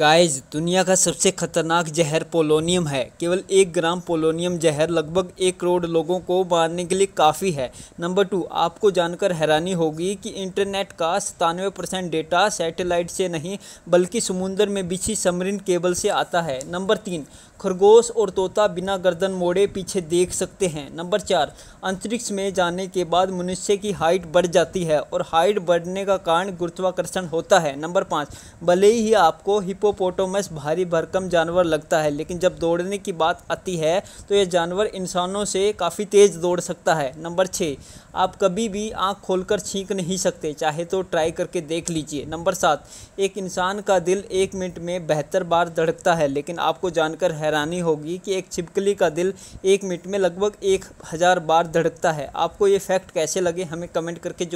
guys दुनिया का सबसे खतरनाक जहर पोलोनियम है केवल एक ग्राम पोलोनियम जहर लगभग एक करोड़ लोगों को मारने के लिए काफ़ी है नंबर टू आपको जानकर हैरानी होगी कि इंटरनेट का सतानवे परसेंट डेटा सैटेलाइट से नहीं बल्कि समुंदर में बिछी समरिन केबल से आता है नंबर तीन खरगोश और तोता बिना गर्दन मोड़े पीछे देख सकते हैं नंबर चार अंतरिक्ष में जाने के बाद मनुष्य की हाइट बढ़ जाती है और हाइट बढ़ने का कारण गुरुत्वाकर्षण होता है नंबर पाँच भले ही आपको हिप हिपोपोटोमस भारी भरकम जानवर लगता है लेकिन जब दौड़ने की बात आती है तो यह जानवर इंसानों से काफ़ी तेज़ दौड़ सकता है नंबर छः आप कभी भी आँख खोलकर छींक नहीं सकते चाहे तो ट्राई करके देख लीजिए नंबर सात एक इंसान का दिल एक मिनट में बेहतर बार धड़कता है लेकिन आपको जानकर हैरानी होगी कि एक छिपकली का दिल एक मिनट में लगभग एक हज़ार बार धड़कता है आपको ये फैक्ट कैसे लगे हमें कमेंट करके